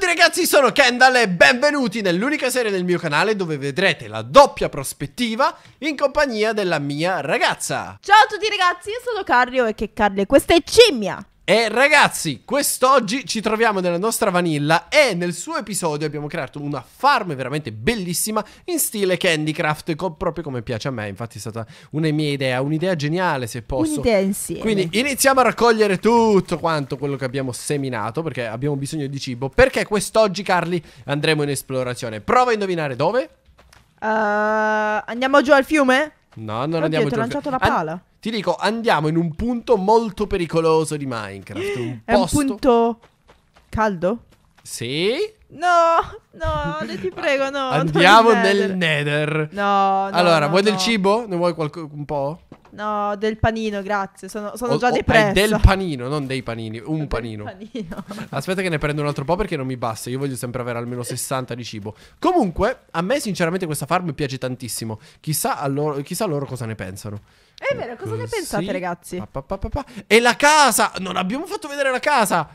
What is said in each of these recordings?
tutti ragazzi, sono Kendall e benvenuti nell'unica serie del mio canale dove vedrete la doppia prospettiva in compagnia della mia ragazza. Ciao a tutti ragazzi, io sono Carlio e che Carlio, questa è Cimmia. E ragazzi, quest'oggi ci troviamo nella nostra vanilla e nel suo episodio abbiamo creato una farm veramente bellissima in stile Candycraft, co proprio come piace a me, infatti è stata una mia idea, un'idea geniale se posso. Un'idea insieme. Quindi iniziamo a raccogliere tutto quanto quello che abbiamo seminato perché abbiamo bisogno di cibo, perché quest'oggi Carli andremo in esplorazione. Prova a indovinare dove? Uh, andiamo giù al fiume? No, non Oddio, andiamo giù. Ho lanciato la pala. An ti dico, andiamo in un punto molto pericoloso di Minecraft. Un È posto... un punto caldo? Sì. No, no, ti prego, no. Andiamo nel nether. nether. No, no Allora, no, vuoi no. del cibo? Ne vuoi qualco- un po'? No, del panino, grazie. Sono, sono o, già depresso. È del panino, non dei panini. Un panino. panino. Aspetta che ne prendo un altro po' perché non mi basta. Io voglio sempre avere almeno 60 di cibo. Comunque, a me sinceramente questa farm piace tantissimo. Chissà loro, chissà loro cosa ne pensano. È vero, cosa Così. ne pensate ragazzi? Pa, pa, pa, e la casa! Non abbiamo fatto vedere la casa!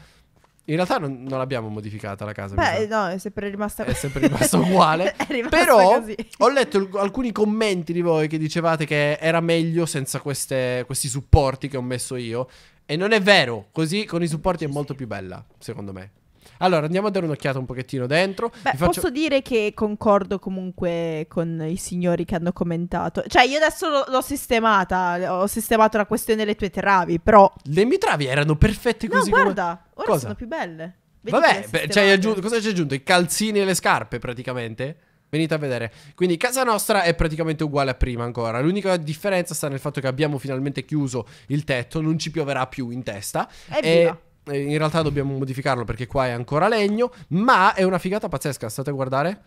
In realtà non, non l'abbiamo modificata la casa. Beh, no, è sempre rimasta È sempre rimasta uguale. però così. ho letto il- alcuni commenti di voi che dicevate che era meglio senza queste- questi supporti che ho messo io. E non è vero. Così con i supporti è molto più bella, secondo me. Allora andiamo a dare un'occhiata un pochettino dentro. Beh, faccio... posso dire che concordo comunque con i signori che hanno commentato. Cioè, io adesso l- l'ho sistemata. Ho sistemato la questione delle tue travi, però. Le mie travi erano perfette così. No, guarda, come... ora Cosa? sono più belle. Vedi Vabbè, beh, cioè, aggiunto, cosa c'è aggiunto? I calzini e le scarpe praticamente. Venite a vedere. Quindi casa nostra è praticamente uguale a prima ancora. L'unica differenza sta nel fatto che abbiamo finalmente chiuso il tetto, non ci pioverà più in testa. Evviva. E eh, in realtà dobbiamo modificarlo perché qua è ancora legno, ma è una figata pazzesca, state a guardare.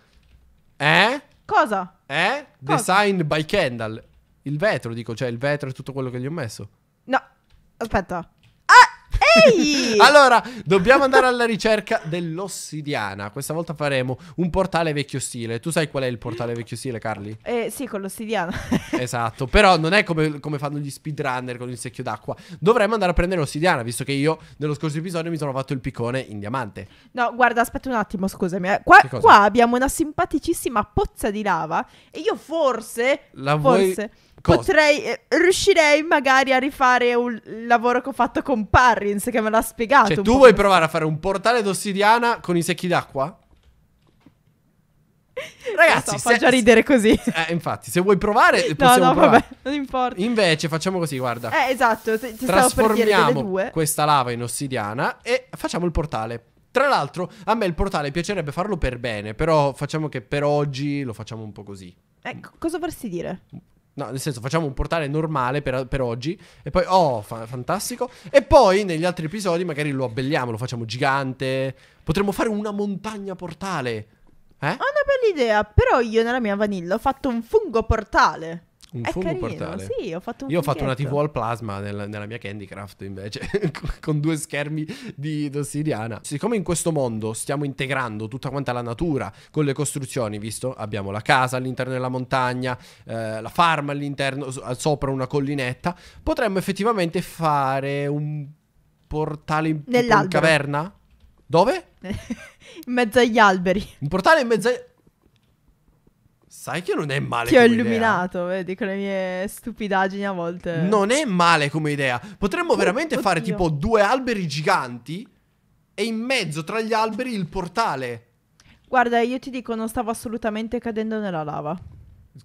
Eh? Cosa? Eh? Cosa? Design by Kendall. Il vetro, dico, cioè il vetro e tutto quello che gli ho messo. No, aspetta. Ehi! allora, dobbiamo andare alla ricerca dell'ossidiana. Questa volta faremo un portale vecchio stile. Tu sai qual è il portale vecchio stile, Carli? Eh, sì, con l'ossidiana. esatto, però non è come, come fanno gli speedrunner con il secchio d'acqua. Dovremmo andare a prendere l'ossidiana, visto che io nello scorso episodio mi sono fatto il piccone in diamante. No, guarda, aspetta un attimo, scusami. Eh. Qua, qua abbiamo una simpaticissima pozza di lava e io forse... La forse... Vuoi Cosa? Potrei, eh, riuscirei magari a rifare un lavoro che ho fatto con Parrins, che me l'ha spiegato. Cioè, tu vuoi provare a fare un portale d'ossidiana con i secchi d'acqua? Ragazzi, so, se, fa già ridere così. Eh, infatti, se vuoi provare, possiamo no, provare. vabbè, non importa. Invece, facciamo così, guarda. Eh, esatto. Ti, ti Trasformiamo questa lava in ossidiana e facciamo il portale. Tra l'altro, a me il portale piacerebbe farlo per bene, però facciamo che per oggi lo facciamo un po' così. Ecco, cosa vorresti dire? No, nel senso, facciamo un portale normale per, per oggi. E poi, oh, fa- fantastico. E poi negli altri episodi magari lo abbelliamo, lo facciamo gigante. Potremmo fare una montagna portale. Eh? Ho una bella idea, però io nella mia vanilla ho fatto un fungo portale. Un è fumo carino, portale. Sì, ho fatto un Io ho fatto una TV al plasma nella, nella mia Candycraft invece, con due schermi di d'ossidiana. Siccome in questo mondo stiamo integrando tutta quanta la natura con le costruzioni, visto? Abbiamo la casa all'interno della montagna, eh, la farma all'interno, sopra una collinetta, potremmo effettivamente fare un portale in, in caverna? Dove? in mezzo agli alberi. Un portale in mezzo agli... Sai che non è male Ti ho illuminato, idea. vedi, con le mie stupidaggini a volte. Non è male come idea. Potremmo oh, veramente oddio. fare tipo due alberi giganti e in mezzo tra gli alberi il portale. Guarda, io ti dico, non stavo assolutamente cadendo nella lava.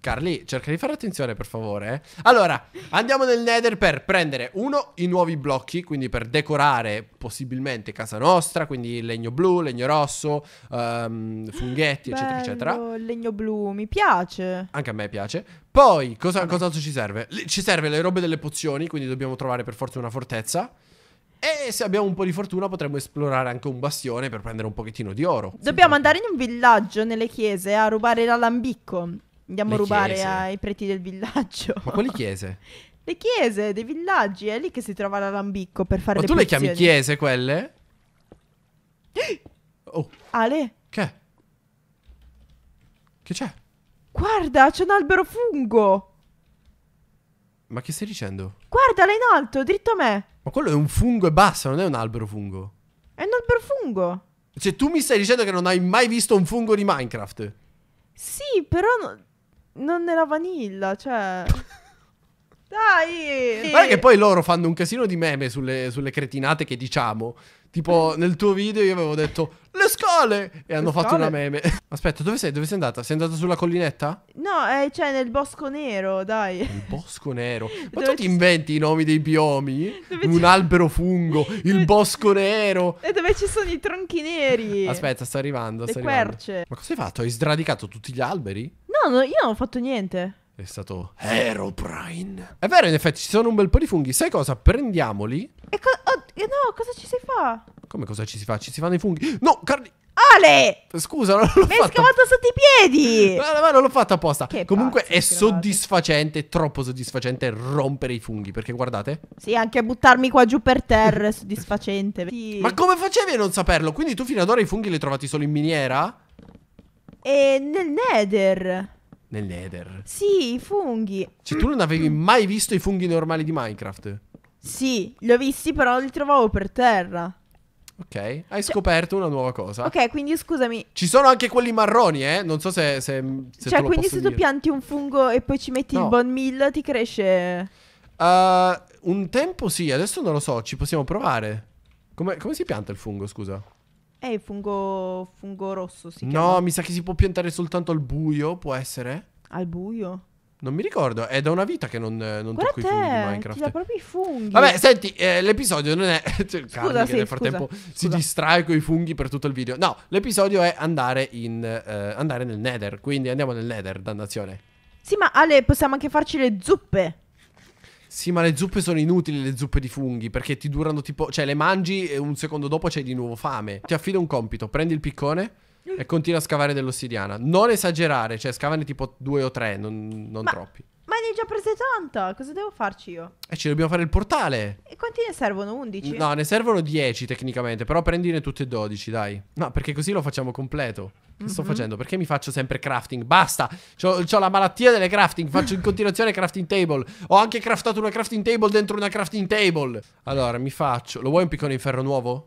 Carly, cerca di fare attenzione per favore. Allora, andiamo nel Nether per prendere uno i nuovi blocchi, quindi per decorare possibilmente casa nostra, quindi legno blu, legno rosso, um, funghetti, Bello, eccetera, eccetera. legno blu, mi piace. Anche a me piace. Poi, cosa, cos'altro ci serve? Ci serve le robe delle pozioni, quindi dobbiamo trovare per forza una fortezza. E se abbiamo un po' di fortuna potremmo esplorare anche un bastione per prendere un pochettino di oro. Dobbiamo andare in un villaggio, nelle chiese, a rubare l'alambicco. Andiamo a rubare ai preti del villaggio. Ma quali chiese? Le chiese dei villaggi, è lì che si trova l'alambicco per fare Ma le tu posizioni. le chiami chiese quelle? oh. Ale? Che? Che c'è? Guarda, c'è un albero fungo. Ma che stai dicendo? Guardala in alto, dritto a me. Ma quello è un fungo e basta, non è un albero fungo. È un albero fungo. Cioè, tu mi stai dicendo che non hai mai visto un fungo di Minecraft? Sì, però... No... Non nella vanilla, cioè... Dai! Guarda che poi loro fanno un casino di meme sulle, sulle cretinate che diciamo. Tipo, mm. nel tuo video io avevo detto le scale! E le hanno scale? fatto una meme. Aspetta, dove sei? Dove sei andata? Sei andata sulla collinetta? No, eh, cioè nel bosco nero, dai. Il bosco nero. Ma dove tu ti inventi i nomi dei biomi? Dove un albero fungo, il bosco nero. E dove ci sono i tronchi neri? Aspetta, sta arrivando. Sta le arrivando. querce. Ma cosa hai fatto? Hai sradicato tutti gli alberi? no, io non ho fatto niente. È stato Herobrine. È vero, in effetti ci sono un bel po' di funghi. Sai cosa? Prendiamoli. E co oh, eh, no, cosa ci si fa? Come cosa ci si fa? Ci si fanno i funghi. No, carni. Ale! Scusa, non l'ho fatto. Mi hai scavato sotto i piedi! No, ma non l'ho fatto apposta. Che Comunque pazzi, è soddisfacente, troppo soddisfacente rompere i funghi, perché guardate. Sì, anche buttarmi qua giù per terra è soddisfacente. Sì. Ma come facevi a non saperlo? Quindi tu fino ad ora i funghi li hai trovati solo in miniera? E nel Nether nel Nether. Sì, i funghi. Cioè, tu non avevi mai visto i funghi normali di Minecraft? Sì, li ho visti, però li trovavo per terra. Ok, hai cioè... scoperto una nuova cosa. Ok, quindi scusami. Ci sono anche quelli marroni, eh? Non so se. se, se cioè, quindi se tu pianti un fungo e poi ci metti no. il bone meal, ti cresce. Uh, un tempo sì, adesso non lo so, ci possiamo provare. Come, come si pianta il fungo, scusa? È il fungo, fungo rosso, si chiama. No, mi sa che si può piantare soltanto al buio, può essere? Al buio? Non mi ricordo, è da una vita che non, non tocco te, i funghi in Minecraft. Guarda proprio i funghi. Vabbè, senti, eh, l'episodio non è... Cioè, scusa, Carmi, sì, che nel frattempo scusa. si distrae con i funghi per tutto il video. No, l'episodio è andare, in, eh, andare nel nether, quindi andiamo nel nether, dannazione. Sì, ma Ale, possiamo anche farci le zuppe. Sì, ma le zuppe sono inutili, le zuppe di funghi, perché ti durano tipo... Cioè, le mangi e un secondo dopo c'hai di nuovo fame. Ti affido un compito, prendi il piccone e continua a scavare dell'ossidiana. Non esagerare, cioè scavane tipo due o tre, non, non ma, troppi. Ma ne hai già prese tanta. Cosa devo farci io? E eh, ci dobbiamo fare il portale. E quanti ne servono? 11? No, ne servono 10 tecnicamente. Però prendine tutte e 12, dai. No, perché così lo facciamo completo. Che mm -hmm. sto mhm. facendo? Perché mi faccio sempre crafting? Basta! C'ho, la malattia delle crafting. Faccio in continuazione crafting table. Ho anche craftato una crafting table dentro una crafting table. Allora, mi faccio. Lo vuoi un piccone in ferro nuovo?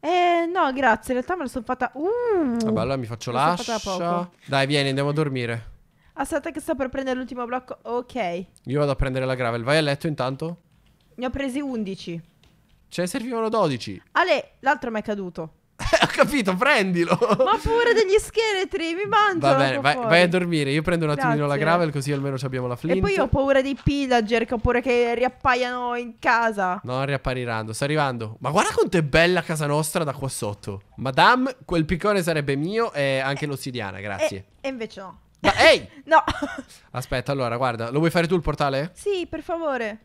Eh, no, grazie. In realtà me lo sono fatta. Uh, Vabbè, ah, allora mi faccio l'ascia. Dai, vieni, andiamo a dormire. Aspetta che sto per prendere l'ultimo blocco. Ok. Io vado a prendere la gravel. Vai a letto intanto. Ne ho presi 11. Ce ne servivano 12. Ale, l'altro mi è caduto. ho capito, prendilo. Ma pure degli scheletri, mi mangio. Va bene, vai, vai, a dormire. Io prendo un Grazie. attimino la gravel così almeno abbiamo la flint. E poi ho paura dei pillager che ho paura che riappaiano in casa. No, riappariranno. Sta arrivando. Ma guarda quanto è bella casa nostra da qua sotto. Madame, quel piccone sarebbe mio e anche l'ossidiana, grazie. E, e invece no. Ma, ehi! no! Aspetta, allora, guarda, lo vuoi fare tu il portale? Sì, per favore.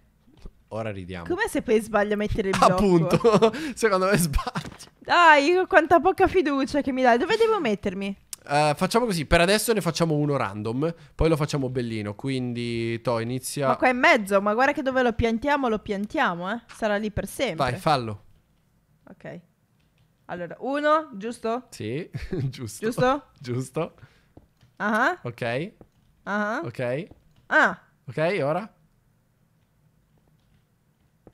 Ora ridiamo. Come se poi sbaglio a mettere il blocco? Appunto, secondo me sbaglio. Dai, quanta poca fiducia che mi dai. Dove devo mettermi? Uh, facciamo così, per adesso ne facciamo uno random, poi lo facciamo bellino, quindi to inizia... Ma qua in mezzo, ma guarda che dove lo piantiamo, lo piantiamo, eh? Sarà lì per sempre. Vai, fallo. Ok. Allora, uno, giusto? Sì, giusto. Giusto? Giusto. Ah. Uh -huh. Ok. Ah. Uh -huh. Ok. Ah. Ok, ora?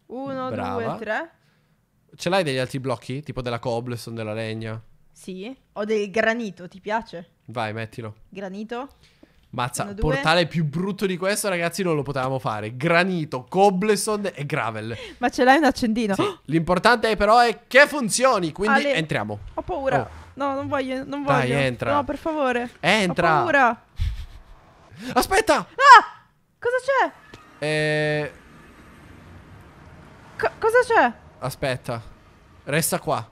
Uno, Brava. due, tre. Ce l'hai degli altri blocchi? Tipo della cobblestone, della legna? Sì. Ho del granito, ti piace? Vai, mettilo. Granito? Mazza, Uno, portale più brutto di questo, ragazzi, non lo potevamo fare. Granito, cobblestone e gravel. Ma ce l'hai un accendino? Sì. L'importante però è che funzioni, quindi Ale, entriamo. Ho paura. Oh. No, non voglio, non voglio. Dai, entra. No, per favore. Entra. Ho paura. Aspetta! Ah! Cosa c'è? Eh... Co cosa c'è? Aspetta. Resta qua.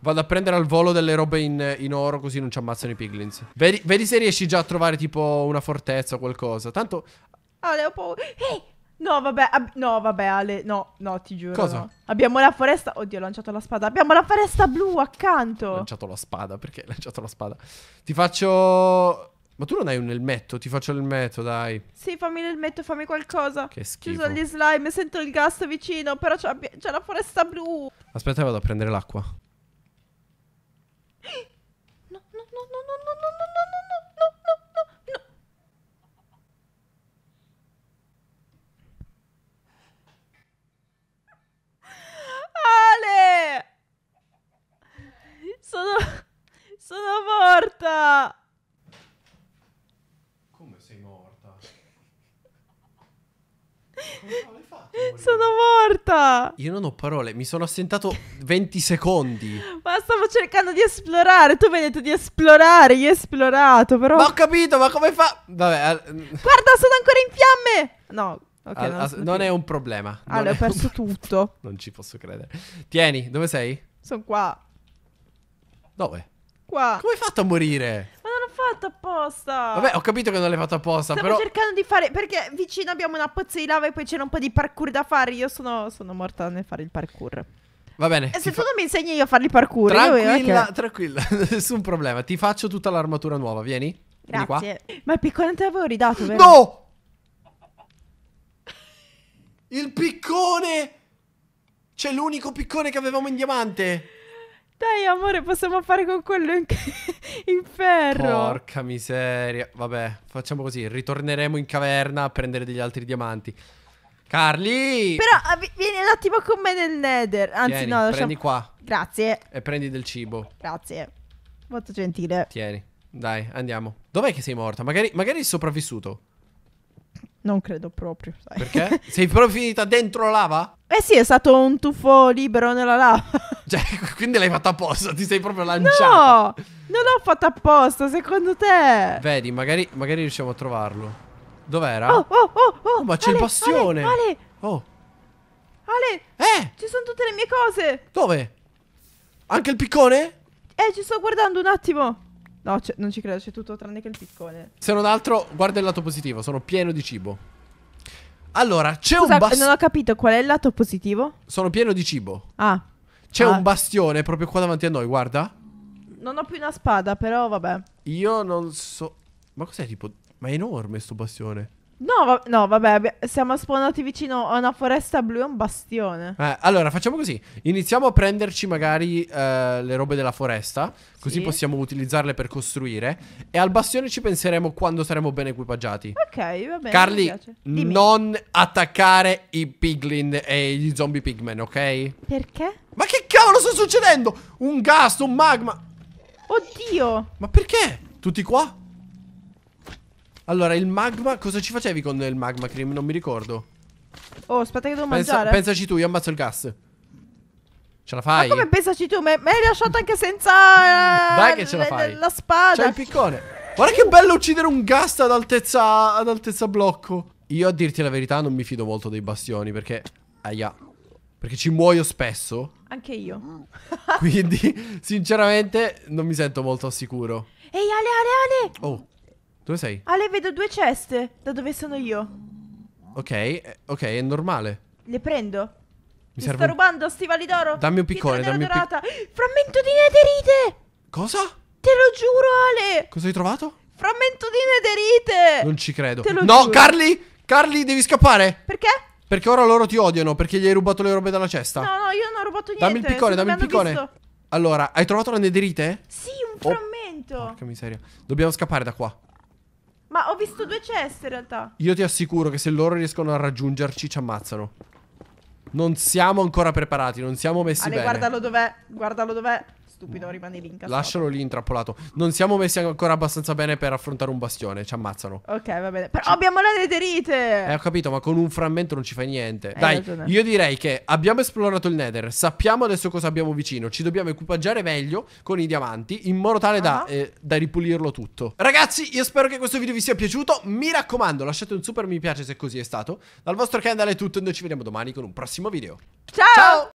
Vado a prendere al volo delle robe in, in oro così non ci ammazzano i piglins. Vedi, vedi, se riesci già a trovare tipo una fortezza o qualcosa. Tanto... Ah, oh, Leopoldo. Ehi! Hey! No, vabbè, no, vabbè, Ale, no, no, ti giuro. Cosa? No. Abbiamo la foresta. Oddio, ho lanciato la spada. Abbiamo la foresta blu accanto. Ho lanciato la spada, perché hai lanciato la spada? Ti faccio. Ma tu non hai un elmetto? Ti faccio l'elmetto, dai. Sì, fammi l'elmetto, fammi qualcosa. Che schifo. Ci sono gli slime, sento il gas vicino, però c'è la foresta blu. Aspetta, vado a prendere l'acqua. Io non ho parole, mi sono assentato 20 secondi. Ma stavo cercando di esplorare, tu mi hai detto di esplorare, io ho esplorato però... Ma ho capito, ma come fa... Vabbè... Al... Guarda, sono ancora in fiamme! No, ok. Al, non, as- non è un problema. Allora, ah, ho perso un... tutto. Non ci posso credere. Tieni, dove sei? Sono qua. Dove? Qua. Come hai fatto a morire? Ma fatto apposta. Vabbè, ho capito che non l'hai fatto apposta. Stavo però... cercando di fare. Perché vicino abbiamo una pozza di lava e poi c'era un po' di parkour da fare. Io sono, sono morta nel fare il parkour. Va bene. E se tu non mi insegni io a fare il parkour, tranquilla, io, okay. tranquilla, nessun problema. Ti faccio tutta l'armatura nuova, vieni. Grazie. qua. Ma il piccone te l'avevo ridato, vero? No! Il piccone! C'è l'unico piccone che avevamo in diamante. Dai, amore, possiamo fare con quello in, in ferro. Porca miseria. Vabbè, facciamo così. Ritorneremo in caverna a prendere degli altri diamanti. Carli! Però ah, vi vieni un attimo con me nel nether. Anzi, Tieni, no, lasciamo... prendi qua. Grazie. E prendi del cibo. Grazie. Molto gentile. Tieni. Dai, andiamo. Dov'è che sei morta? Magari, magari sopravvissuto. Non credo proprio, sai. Perché? Sei proprio finita dentro la lava? Eh sì, è stato un tuffo libero nella lava. Cioè, quindi l'hai fatto apposta, ti sei proprio lanciato. No, non l'ho fatto apposta, secondo te? Vedi, magari, magari riusciamo a trovarlo. Dov'era? Oh, oh, oh, oh, oh ma c'è il passione. Ale, Ale. Oh. Ale. Eh. Ci sono tutte le mie cose. Dove? Anche il piccone? Eh, ci sto guardando un attimo. No, non ci credo, c'è tutto tranne che il piccone. Se non altro, guarda il lato positivo, sono pieno di cibo. Allora, c'è un bastione. Non ho capito qual è il lato positivo. Sono pieno di cibo. Ah. C'è ah. un bastione proprio qua davanti a noi, guarda. Non ho più una spada, però vabbè. Io non so. Ma cos'è tipo. Ma è enorme sto bastione. No, va- no, vabbè, siamo spawnati vicino a una foresta blu e un bastione. Eh, allora, facciamo così. Iniziamo a prenderci magari eh, le robe della foresta, così sì. possiamo utilizzarle per costruire. E al bastione ci penseremo quando saremo ben equipaggiati. Ok, va bene. Carli, non attaccare i piglin e gli zombie pigmen, ok? Perché? Ma che cavolo sta succedendo? Un gas, un magma. Oddio. Ma perché? Tutti qua? Allora, il magma... Cosa ci facevi con il magma cream? Non mi ricordo. Oh, aspetta che devo Pensa, mangiare. Pensaci tu, io ammazzo il gas. Ce la fai? Ma come pensaci tu? Mi hai lasciato anche senza... Eh, Dai che ce la fai. La spada. C'è il piccone. Guarda che bello uccidere un gas ad altezza, ad altezza blocco. Io a dirti la verità non mi fido molto dei bastioni perché... Aia. Perché ci muoio spesso. Anche io. Quindi, sinceramente, non mi sento molto al sicuro. Ehi, Ale, Ale, Ale! Oh. Dove sei? Ah, le vedo due ceste da dove sono io. Ok, eh, ok, è normale. Le prendo. Mi, Mi sto rubando stivali d'oro. Dammi un piccone, dammi un piccone. Frammento di nederite. Cosa? Te lo giuro, Ale. Cosa hai trovato? Frammento di nederite. Non ci credo. no, giuro. Carly! Carly, devi scappare. Perché? Perché ora loro ti odiano perché gli hai rubato le robe dalla cesta. No, no, io non ho rubato niente. Dammi il piccone, dammi il piccone. Visto. Allora, hai trovato la nederite? Sì, un oh, frammento. Oh, porca miseria. Dobbiamo scappare da qua. Ma ho visto due ceste in realtà. Io ti assicuro che se loro riescono a raggiungerci ci ammazzano. Non siamo ancora preparati, non siamo messi Ale, bene. Guardalo dov'è, guardalo dov'è stupido, rimane lì incazzato. Lascialo lì intrappolato. Non siamo messi ancora abbastanza bene per affrontare un bastione, ci ammazzano. Ok, va bene. Però abbiamo la nederite! Eh, ho capito, ma con un frammento non ci fai niente. Hai Dai, ragione. io direi che abbiamo esplorato il nether, sappiamo adesso cosa abbiamo vicino, ci dobbiamo equipaggiare meglio con i diamanti in modo tale da, uh ah. -huh. eh, da ripulirlo tutto. Ragazzi, io spero che questo video vi sia piaciuto. Mi raccomando, lasciate un super mi piace se così è stato. Dal vostro candle è tutto e noi ci vediamo domani con un prossimo video. Ciao! Ciao!